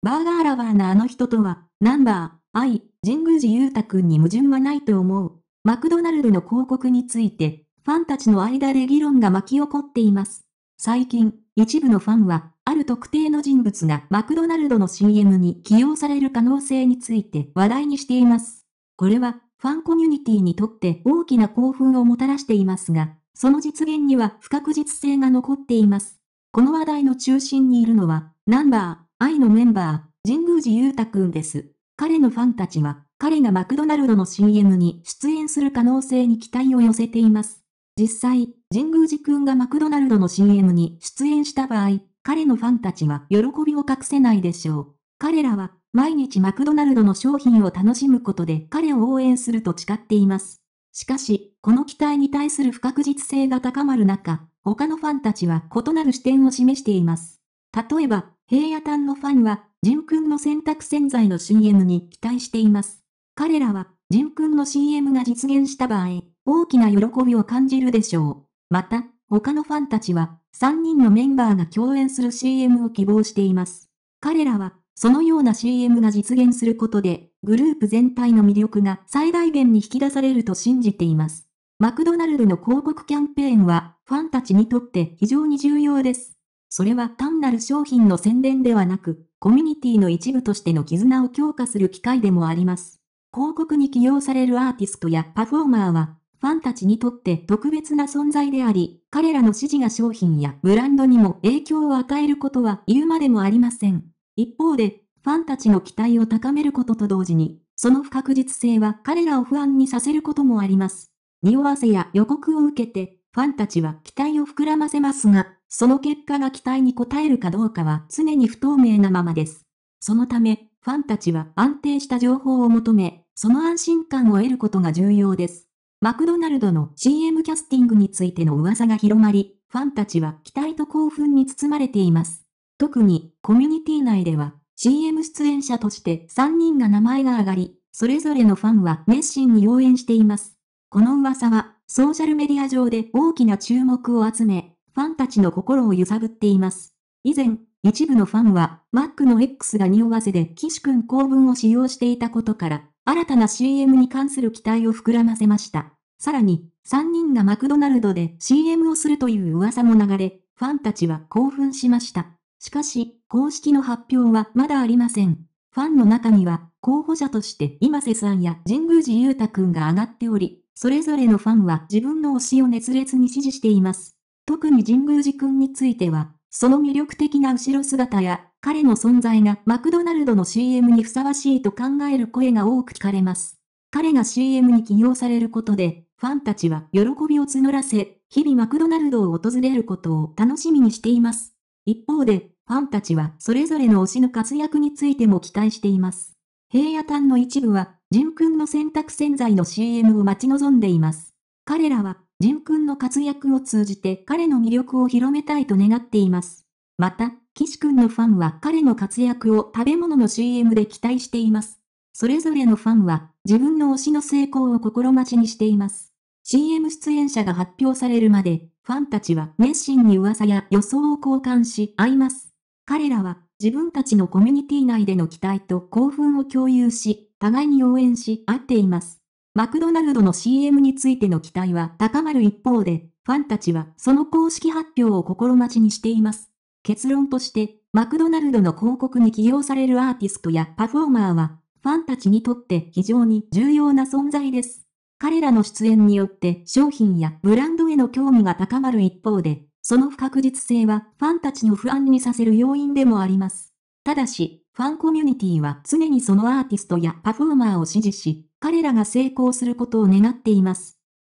バーガーラワーなあの人とは、ナンバー、愛神宮寺勇太くんに矛盾はないと思う。マクドナルドの広告について、ファンたちの間で議論が巻き起こっています。最近、一部のファンは、ある特定の人物がマクドナルドの CM に起用される可能性について話題にしています。これは、ファンコミュニティにとって大きな興奮をもたらしていますが、その実現には不確実性が残っています。この話題の中心にいるのは、ナンバー、愛のメンバー、神宮寺勇太くんです。彼のファンたちは、彼がマクドナルドの CM に出演する可能性に期待を寄せています。実際、神宮寺くんがマクドナルドの CM に出演した場合、彼のファンたちは喜びを隠せないでしょう。彼らは、毎日マクドナルドの商品を楽しむことで彼を応援すると誓っています。しかし、この期待に対する不確実性が高まる中、他のファンたちは異なる視点を示しています。例えば、平野炭のファンは、ジン君の洗濯洗剤の CM に期待しています。彼らは、ジン君の CM が実現した場合、大きな喜びを感じるでしょう。また、他のファンたちは、3人のメンバーが共演する CM を希望しています。彼らは、そのような CM が実現することで、グループ全体の魅力が最大限に引き出されると信じています。マクドナルドの広告キャンペーンは、ファンたちにとって非常に重要です。それは単なる商品の宣伝ではなく、コミュニティの一部としての絆を強化する機会でもあります。広告に起用されるアーティストやパフォーマーは、ファンたちにとって特別な存在であり、彼らの支持が商品やブランドにも影響を与えることは言うまでもありません。一方で、ファンたちの期待を高めることと同時に、その不確実性は彼らを不安にさせることもあります。匂わせや予告を受けて、ファンたちは期待を膨らませますが、その結果が期待に応えるかどうかは常に不透明なままです。そのため、ファンたちは安定した情報を求め、その安心感を得ることが重要です。マクドナルドの CM キャスティングについての噂が広まり、ファンたちは期待と興奮に包まれています。特に、コミュニティ内では、CM 出演者として3人が名前が上がり、それぞれのファンは熱心に応援しています。この噂は、ソーシャルメディア上で大きな注目を集め、ファンたちの心を揺さぶっています。以前、一部のファンは、マックの X が匂わせで岸くん公文を使用していたことから、新たな CM に関する期待を膨らませました。さらに、3人がマクドナルドで CM をするという噂も流れ、ファンたちは興奮しました。しかし、公式の発表はまだありません。ファンの中には、候補者として今瀬さんや神宮寺勇太くんが上がっており、それぞれのファンは自分の推しを熱烈に支持しています。特に神宮寺くんについては、その魅力的な後ろ姿や、彼の存在がマクドナルドの CM にふさわしいと考える声が多く聞かれます。彼が CM に起用されることで、ファンたちは喜びを募らせ、日々マクドナルドを訪れることを楽しみにしています。一方で、ファンたちはそれぞれの推しの活躍についても期待しています。平野端の一部は、ジン君の洗濯洗剤の CM を待ち望んでいます。彼らはく君の活躍を通じて彼の魅力を広めたいと願っています。また、岸君のファンは彼の活躍を食べ物の CM で期待しています。それぞれのファンは自分の推しの成功を心待ちにしています。CM 出演者が発表されるまで、ファンたちは熱心に噂や予想を交換し合います。彼らは自分たちのコミュニティ内での期待と興奮を共有し、互いに応援し合っています。マクドナルドの CM についての期待は高まる一方で、ファンたちはその公式発表を心待ちにしています。結論として、マクドナルドの広告に起用されるアーティストやパフォーマーは、ファンたちにとって非常に重要な存在です。彼らの出演によって商品やブランドへの興味が高まる一方で、その不確実性はファンたちの不安にさせる要因でもあります。ただし、ファンコミュニティは常にそのアーティストやパフォーマーを支持し、彼らが成功することを願っています。